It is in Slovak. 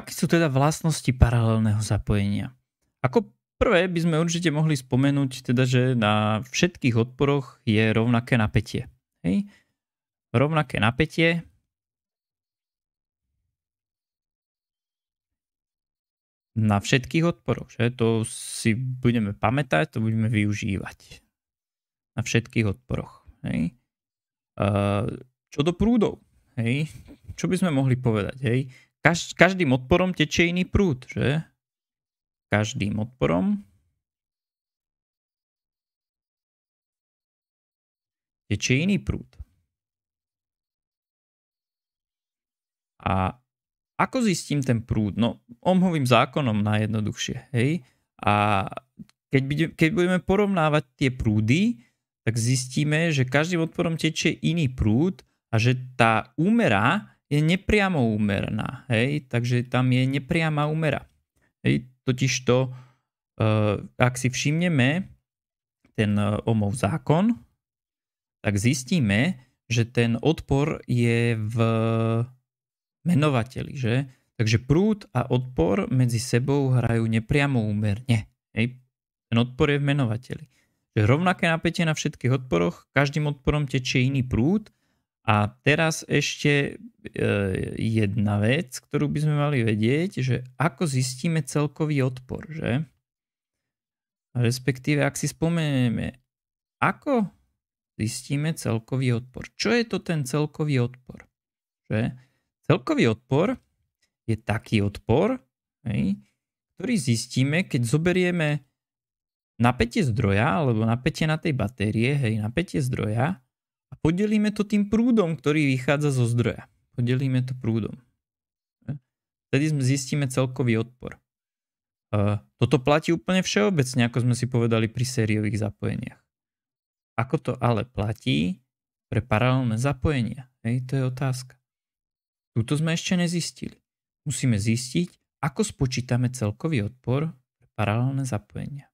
Aké sú teda vlastnosti paralelného zapojenia? Ako prvé by sme určite mohli spomenúť, teda, že na všetkých odporoch je rovnaké napätie. Hej? Rovnaké napätie na všetkých odporoch. Že? To si budeme pamätať, to budeme využívať. Na všetkých odporoch. Hej? Ehm, čo do prúdov? Hej? Čo by sme mohli povedať? Hej? Kaž, každým odporom tečie iný prúd, že? Každým odporom tečie iný prúd. A ako zistím ten prúd? No, omhovým zákonom najjednoduchšie, hej? A keď, bude, keď budeme porovnávať tie prúdy, tak zistíme, že každým odporom tečie iný prúd a že tá úmera je nepriamo úmerná. Hej? Takže tam je nepriama úmera. Hej? uh, ak si všimneme ten e, omov zákon, tak zistíme, že ten odpor je v menovateli. Že? Takže prúd a odpor medzi sebou hrajú nepriamo úmerne. Hej? Ten odpor je v menovateli. Že rovnaké napätie na všetkých odporoch, každým odporom tečie iný prúd a teraz ešte e, jedna vec, ktorú by sme mali vedieť, že ako zistíme celkový odpor, že? Respektíve, ak si spomenieme, ako zistíme celkový odpor. Čo je to ten celkový odpor? Že? Celkový odpor je taký odpor, hej, ktorý zistíme, keď zoberieme napätie zdroja alebo napätie na tej batérie, hej, napätie zdroja podelíme to tým prúdom, ktorý vychádza zo zdroja. Podelíme to prúdom. Vtedy zistíme celkový odpor. Toto platí úplne všeobecne, ako sme si povedali pri sériových zapojeniach. Ako to ale platí pre paralelné zapojenia? Hej, to je otázka. Tuto sme ešte nezistili. Musíme zistiť, ako spočítame celkový odpor pre paralelné zapojenia.